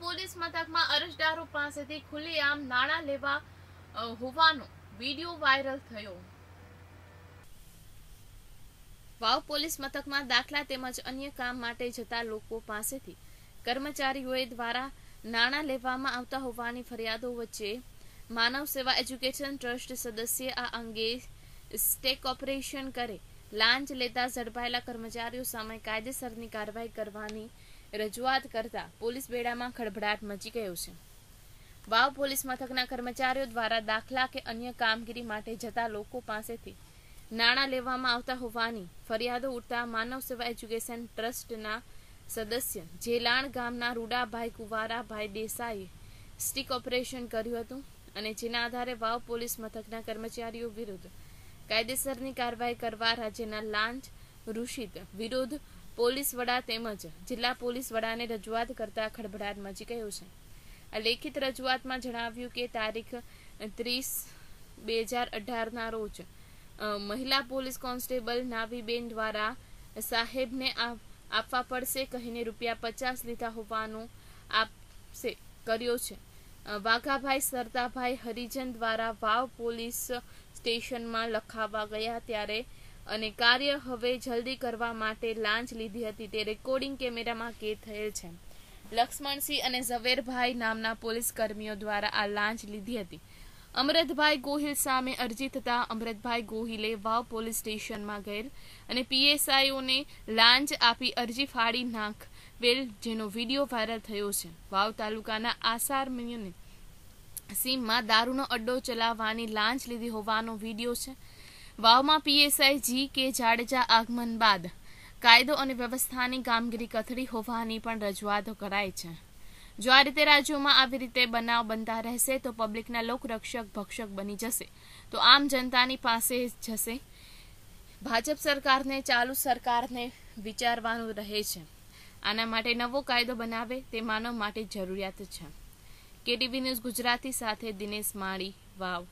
police મથકમાં અરજદારો પાસેથી ખુલ્લેઆમ નાણાં લેવા હોવાનો વિડીયો વાયરલ થયો વાવ પોલીસ મથકમાં દાખલા તેમજ અન્ય કામ માટે જતા લોકો પાસેથી કર્મચારીઓએ દ્વારા નાણાં લેવામાં આવતા હોવાની ફરિયાદો વચ્ચે માનવ સેવા એજ્યુકેશન ટ્રસ્ટ સદસ્ય આ અંગે સ્ટેક ઓપરેશન કરે લાંચ લેતા ઝડપાયેલા કર્મચારીઓ સામે કાયદેસરની કાર્યવાહી કરવાની રજૂઆત કરતા પોલીસ બેડામાં ખડભડાટ મચી ગયો છે વાવ પોલીસ મથકના કર્મચારીઓ દ્વારા દાખલા કે અન્ય કામગીરી માટે જતા લોકો પાસેથી નાણાં લેવામાં આવતા હોવાની ફરિયાદો ઉઠતા માનવ સેવા એજ્યુકેશન ટ્રસ્ટના સદસ્ય જેલાણ ગામના રૂડાભાઈ કુવારાભાઈ દેસાઈએ સ્ટીક ઓપરેશન કર્યું હતું અને જેના આધારે વાવ પોલીસ મથકના કર્મચારીઓ વિરુદ્ધ કાયદેસરની કાર્યવાહી કરવા રાજ્યના લાંચ રૂષિત વિરુદ્ધ પોલીસ વડા તેમજ જિલ્લા પોલીસ વડાને રજૂઆત કરતા ખળભળાટ મચી ગયો છે લેખિત રજૂઆતમાં જણાવ્યું કે તારીખ ત્રીસ બે હજાર અઢારના રોજ મહિલા પોલીસ કોન્સ્ટેબલ નાવીબેન દ્વારા સાહેબને આપવા પડશે કહીને રૂપિયા પચાસ લીધા હોવાનું આપશે કર્યો છે વાઘાભાઈ સરદાભાઈ હરિજન દ્વારા વાવ પોલીસ સ્ટેશનમાં લખાવા ગયા ત્યારે અને કાર્ય હવે જલ્દી કરવા માટે લાંચ લીધી હતી તે રેકોર્ડિંગ કેમેરામાં કે થયેલ છે લક્ષ્મણસિંહ અને ઝવેરભાઈ નામના પોલીસ કર્મીઓ દ્વારા આ લાંચ લીધી હતી અમરતભાઈ ગોહિલ સામે અરજી થતા અમરતભાઈ ગોહિલે વાવ પોલીસ સ્ટેશનમાં ગયેલ અને પીએસઆઈઓને લાંચ આપી અરજી ફાડી નાખવેલ જેનો વિડીયો વાયરલ થયો છે વાવ તાલુકાના આસાર સીમમાં દારૂનો અડ્ડો ચલાવવાની લાંચ લીધી હોવાનો વિડીયો છે વાવમાં પીએસઆઈ જી કે જાડેજા આગમન બાદ કાયદો અને વ્યવસ્થાની કામગીરી કથળી હોવાની પણ રજૂઆતો કરાય છે જો આ રીતે રાજ્યોમાં આવી રીતે બનાવ બનતા રહેશે તો પબ્લિકના લોકરક્ષક ભક્ષક બની જશે તો આમ જનતાની પાસે જશે ભાજપ સરકારને ચાલુ સરકારને વિચારવાનું રહે છે આના માટે નવો કાયદો બનાવે તે માનવ માટે જરૂરિયાત છે કેટીવી ન્યૂઝ ગુજરાતી સાથે દિનેશ માળી વાવ